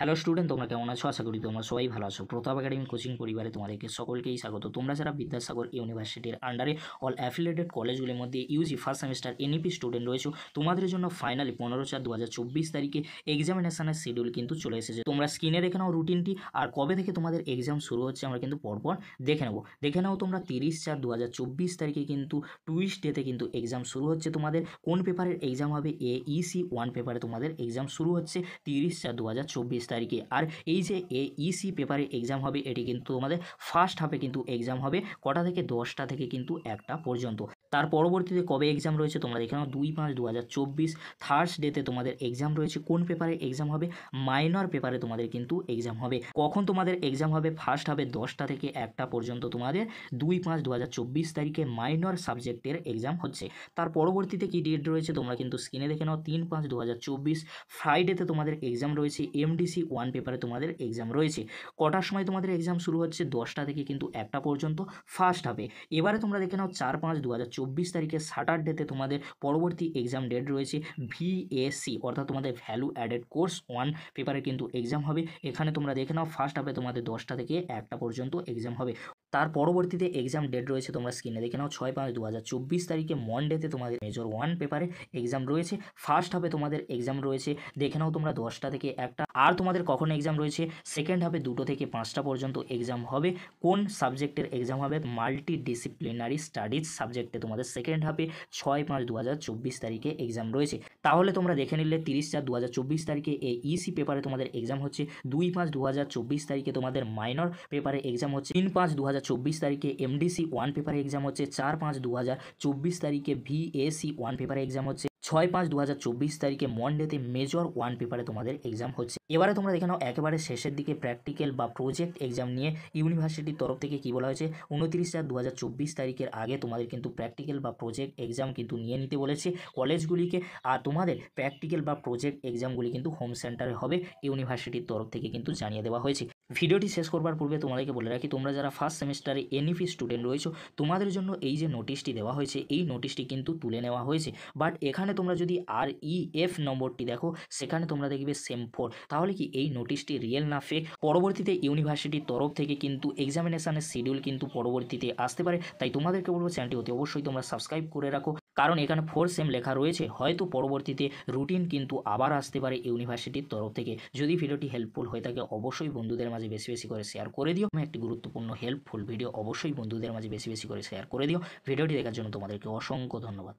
hello student তোমরা কেমন আছো আশা করি তোমরা সবাই ভালো আছো প্রতাপ একাডেমি কোচিং পরিবারে তোমাদেরকে সকলকেই স্বাগত তোমরা যারা বিদ্যাসাগর ইউনিভার্সিটির আন্ডারে অল অ্যাফিলেটেড কলেজগুলির মধ্যে UG first semester NEP student রয়েছো তোমাদের জন্য ফাইনালি পনেরো চার দু তারিখে এক্সামিনেশনের শিডিউল কিন্তু চলে এসেছে তোমরা স্ক্রিনে দেখে নাও রুটিনটি আর কবে থেকে তোমাদের এক্সাম শুরু হচ্ছে আমরা কিন্তু পরপর দেখে নেবো দেখে নাও তোমরা তিরিশ চার দু তারিখে কিন্তু ডেতে কিন্তু এক্সাম শুরু হচ্ছে তোমাদের কোন পেপারের এক্সাম হবে এ ইসি ওয়ান পেপারে তোমাদের এক্সাম শুরু হচ্ছে তিরিশ চার দু তারিখে আর এই যে এ ইসি পেপারে এক্সাম হবে এটি কিন্তু তোমাদের ফার্স্ট হাফে কিন্তু এক্সাম হবে কটা থেকে দশটা থেকে কিন্তু একটা পর্যন্ত তার পরবর্তীতে কবে এক্সাম রয়েছে তোমরা দেখে নাও দুই পাঁচ দু হাজার চব্বিশ তোমাদের এক্সাম রয়েছে কোন পেপারে এক্সাম হবে মাইনর পেপারে তোমাদের কিন্তু এক্সাম হবে কখন তোমাদের এক্সাম হবে ফার্স্ট হবে দশটা থেকে একটা পর্যন্ত তোমাদের দুই পাঁচ দু হাজার চব্বিশ তারিখে মাইনর সাবজেক্টের এক্সাম হচ্ছে তার পরবর্তীতে কি ডেট রয়েছে তোমরা কিন্তু স্ক্রিনে দেখে নাও তিন পাঁচ দু হাজার চব্বিশ ফ্রাইডেতে তোমাদের এক্সাম রয়েছে এমডিসি ওয়ান পেপারে তোমাদের এক্সাম রয়েছে কটার সময় তোমাদের এক্সাম শুরু হচ্ছে দশটা থেকে কিন্তু একটা পর্যন্ত ফার্স্ট হবে এবারে তোমরা দেখে নাও চার পাঁচ দু হাজার চব্বিশ তারিখে স্যাটারডেতে তোমাদের পরবর্তী এক্সাম ডেট রয়েছে ভিএসি অর্থাৎ তোমাদের ভ্যালু অ্যাডেড কোর্স ওয়ান পেপারে কিন্তু এক্সাম হবে এখানে তোমরা দেখে নাও ফার্স্ট হাফে তোমাদের দশটা থেকে একটা পর্যন্ত এক্সাম হবে তার পরবর্তীতে এক্সাম ডেট রয়েছে তোমরা স্ক্রিনে দেখে নাও ছয় পাঁচ দু হাজার চব্বিশ তারিখে মনডেতে তোমাদের মেজর ওয়ান পেপারে এক্সাম রয়েছে ফার্স্ট হাফে তোমাদের এক্সাম রয়েছে দেখে নাও তোমরা দশটা থেকে একটা আর তোমাদের কখন এক্সাম রয়েছে সেকেন্ড হাফে দুটো থেকে পাঁচটা পর্যন্ত এক্সাম হবে কোন সাবজেক্টের এক্সাম হবে মাল্টি ডিসিপ্লিনারি স্টাডিজ সাবজেক্টে তোমাদের সেকেন্ড হাফে ছয় পাঁচ দু হাজার চব্বিশ তারিখে এক্সাম রয়েছে তাহলে তোমরা দেখে নিলে তিরিশ চার দু হাজার চব্বিশ তারিখে এই ইসি পেপারে তোমাদের এক্সাম হচ্ছে দুই পাঁচ দু হাজার চব্বিশ তারিখে তোমাদের মাইনর পেপারে এক্সাম হচ্ছে তিন পাঁচ দু হাজার চব্বিশ তারিখে এমডিসি ওয়ান পেপার এক্সাম হচ্ছে চার পাঁচ দু তারিখে ভিএসি ওয়ান পেপার এক্সাম হচ্ছে ছয় পাঁচ দু হাজার চব্বিশ তারিখে মন্ডেতে মেজর ওয়ান পেপারে তোমাদের এক্সাম হচ্ছে এবারে তোমরা দেখে নাও একেবারে শেষের দিকে প্র্যাকটিক্যাল বা প্রজেক্ট এক্সাম নিয়ে ইউনিভার্সিটির তরফ থেকে কি বলা হয়েছে উনত্রিশ চার দু তারিখের আগে তোমাদের কিন্তু প্র্যাকটিক্যাল বা প্রজেক্ট এক্সাম কিন্তু নিয়ে নিতে বলেছে কলেজগুলিকে আর তোমাদের প্র্যাকটিক্যাল বা প্রজেক্ট এক্সামগুলি কিন্তু হোম সেন্টারে হবে ইউনিভার্সিটির তরফ থেকে কিন্তু জানিয়ে দেওয়া হয়েছে ভিডিওটি শেষ করবার পূর্বে তোমাদেরকে বলে রাখি তোমরা যারা ফার্স্ট সেমিস্টারে এনইপি স্টুডেন্ট রয়েছো তোমাদের জন্য এই যে নোটিশটি দেওয়া হয়েছে এই নোটিশটি কিন্তু তুলে নেওয়া হয়েছে বাট এখানে তোমরা যদি আর ই এফ নম্বরটি দেখো সেখানে তোমরা দেখবে সেম ফোর তাহলে কি এই নোটিশটি রিয়েল না ফেক পরবর্তীতে ইউনিভার্সিটির তরফ থেকে কিন্তু এক্সামিনেশানের শিডিউল কিন্তু পরবর্তীতে আসতে পারে তাই তোমাদেরকে বলবো চ্যানেলটি অতি অবশ্যই তোমরা সাবস্ক্রাইব করে রাখো কারণ এখানে ফোর সেম লেখা রয়েছে হয়তো পরবর্তীতে রুটিন কিন্তু আবার আসতে পারে ইউনিভার্সিটির তরফ থেকে যদি ভিডিওটি হেল্পফুল হয়ে থাকে অবশ্যই বন্ধুদের মাঝে বেশি বেশি করে শেয়ার করে দিও আমি একটি গুরুত্বপূর্ণ হেল্পফুল ভিডিও অবশ্যই বন্ধুদের মাঝে বেশি বেশি করে শেয়ার করে দিও ভিডিওটি দেখার জন্য তোমাদেরকে অসংখ্য ধন্যবাদ